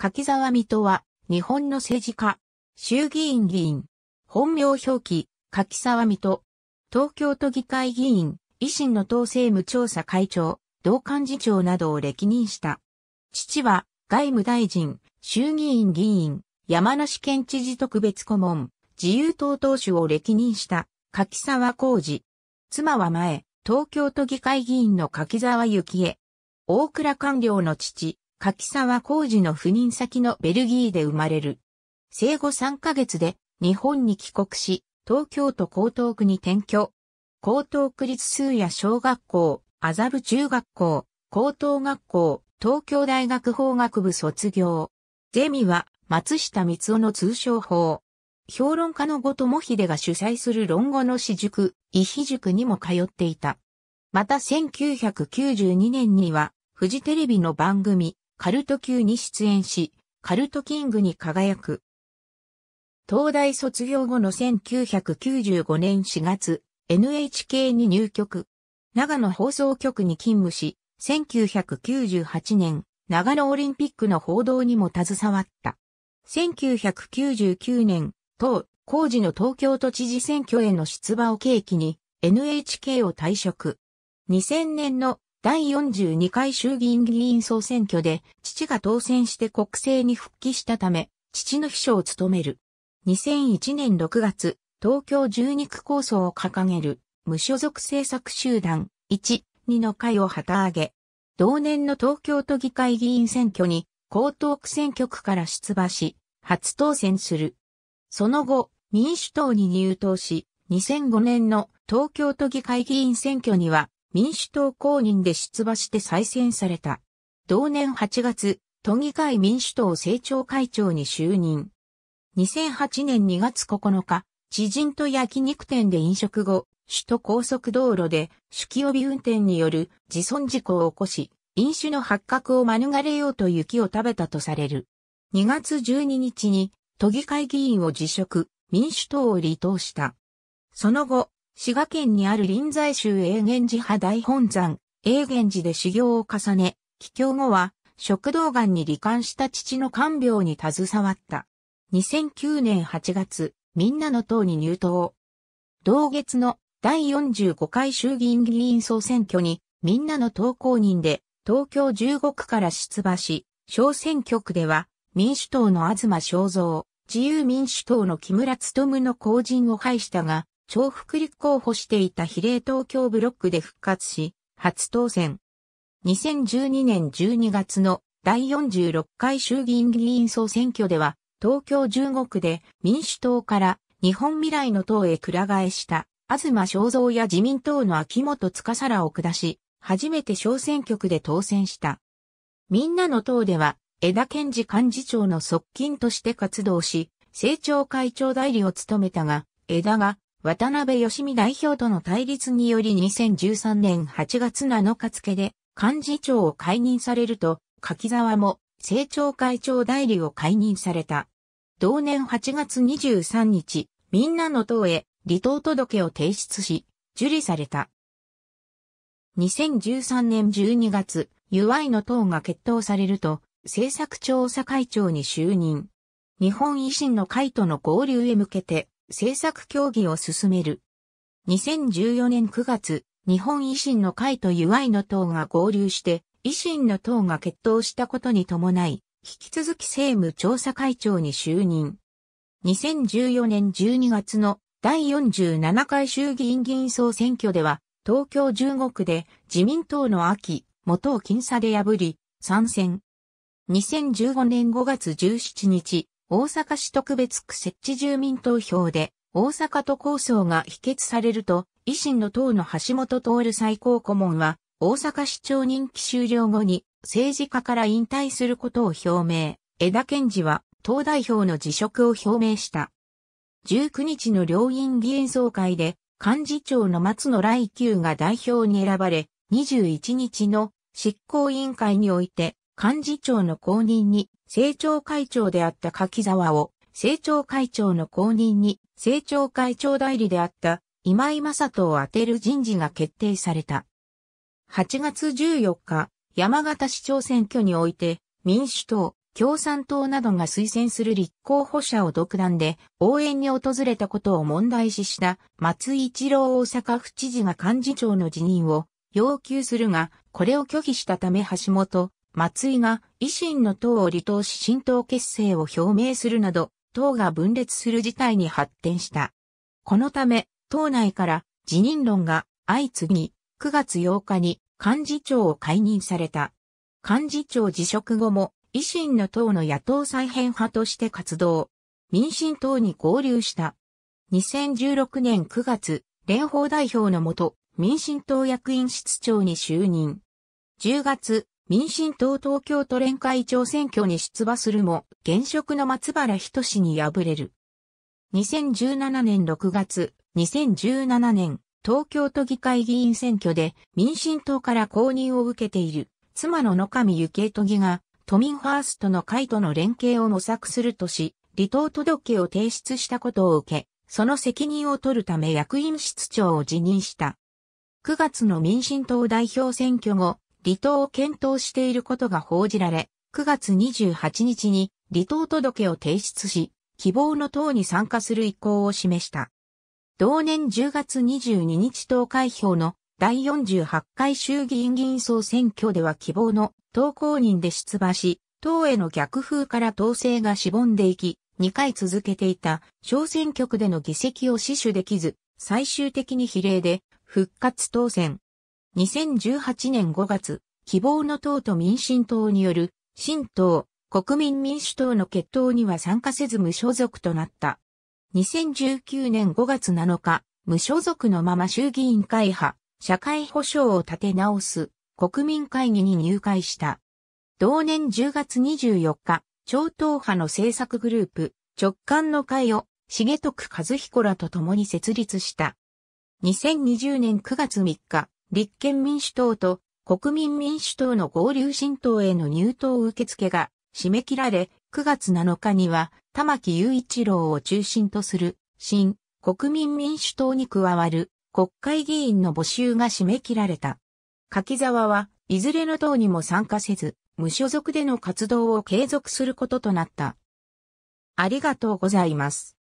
柿沢水戸は、日本の政治家、衆議院議員、本名表記、柿沢水戸、東京都議会議員、維新の党政務調査会長、同幹事長などを歴任した。父は、外務大臣、衆議院議員、山梨県知事特別顧問、自由党党首を歴任した、柿沢浩二。妻は前、東京都議会議員の柿沢幸恵。大倉官僚の父、柿沢浩二の赴任先のベルギーで生まれる。生後3ヶ月で日本に帰国し、東京都江東区に転居。江東区立数や小学校、麻布中学校、高等学校、東京大学法学部卒業。ゼミは松下光夫の通称法。評論家の後友秀が主催する論語の私塾、伊比塾にも通っていた。また1992年には、フジテレビの番組、カルト級に出演し、カルトキングに輝く。東大卒業後の1995年4月、NHK に入局。長野放送局に勤務し、1998年、長野オリンピックの報道にも携わった。1999年、当、工事の東京都知事選挙への出馬を契機に、NHK を退職。2000年の第42回衆議院議員総選挙で、父が当選して国政に復帰したため、父の秘書を務める。2001年6月、東京12区構想を掲げる、無所属政策集団、1、2の会を旗揚げ、同年の東京都議会議員選挙に、江東区選挙区から出馬し、初当選する。その後、民主党に入党し、2005年の東京都議会議員選挙には民主党公認で出馬して再選された。同年8月、都議会民主党政調会長に就任。2008年2月9日、知人と焼肉店で飲食後、首都高速道路で酒気帯び運転による自損事故を起こし、飲酒の発覚を免れようと雪を食べたとされる。2月12日に都議会議員を辞職、民主党を離党した。その後、滋賀県にある臨済宗永源寺派大本山、永源寺で修行を重ね、帰郷後は食道癌に罹患した父の看病に携わった。2009年8月、みんなの党に入党。同月の第45回衆議院議員総選挙に、みんなの党公認で、東京15区から出馬し、小選挙区では、民主党の東正造、自由民主党の木村務の後陣を排したが、重複立候補していた比例東京ブロックで復活し、初当選。2012年12月の第46回衆議院議員総選挙では、東京15区で民主党から日本未来の党へくら替えした、東正蔵や自民党の秋元司らを下し、初めて小選挙区で当選した。みんなの党では、枝健治幹事長の側近として活動し、政調会長代理を務めたが、枝が渡辺義美代表との対立により2013年8月7日付で幹事長を解任されると、柿沢も政調会長代理を解任された。同年8月23日、みんなの党へ離党届を提出し、受理された。2013年12月、UI の党が決闘されると、政策調査会長に就任。日本維新の会との合流へ向けて、政策協議を進める。2014年9月、日本維新の会と UI の党が合流して、維新の党が決闘したことに伴い、引き続き政務調査会長に就任。2014年12月の第47回衆議院議員総選挙では、東京15区で自民党の秋、元を僅差で破り、参戦。2015年5月17日、大阪市特別区設置住民投票で、大阪都構想が否決されると、維新の党の橋本徹最高顧問は、大阪市長任期終了後に政治家から引退することを表明。枝健治は党代表の辞職を表明した。19日の両院議員総会で幹事長の松野来休が代表に選ばれ、21日の執行委員会において幹事長の公認に政調会長であった柿沢を、政調会長の後任に、政調会長代理であった今井正人を当てる人事が決定された。8月14日、山形市長選挙において、民主党、共産党などが推薦する立候補者を独断で応援に訪れたことを問題視した松井一郎大阪府知事が幹事長の辞任を要求するが、これを拒否したため橋本松井が維新の党を離党し新党結成を表明するなど、党が分裂する事態に発展した。このため、党内から辞任論が相次ぎ、9月8日に幹事長を解任された。幹事長辞職後も維新の党の野党再編派として活動。民進党に合流した。2016年9月、連邦代表のもと、民進党役員室長に就任。10月、民進党東京都連会長選挙に出馬するも、現職の松原人志に敗れる。2017年6月、2017年、東京都議会議員選挙で民進党から公認を受けている妻の野上幸恵都議が都民ファーストの会との連携を模索するとし、離党届を提出したことを受け、その責任を取るため役員室長を辞任した。9月の民進党代表選挙後、離党を検討していることが報じられ、9月28日に離党届を提出し、希望の党に参加する意向を示した。同年10月22日党開票の第48回衆議院議員総選挙では希望の党公認で出馬し、党への逆風から党勢がしぼんでいき、2回続けていた小選挙区での議席を死守できず、最終的に比例で復活当選。2018年5月、希望の党と民進党による、新党、国民民主党の決闘には参加せず無所属となった。2019年5月7日、無所属のまま衆議院会派、社会保障を立て直す国民会議に入会した。同年10月24日、超党派の政策グループ、直感の会を、重徳和彦らと共に設立した。2020年9月3日、立憲民主党と国民民主党の合流新党への入党受付が締め切られ、9月7日には玉木雄一郎を中心とする新国民民主党に加わる国会議員の募集が締め切られた。柿沢はいずれの党にも参加せず、無所属での活動を継続することとなった。ありがとうございます。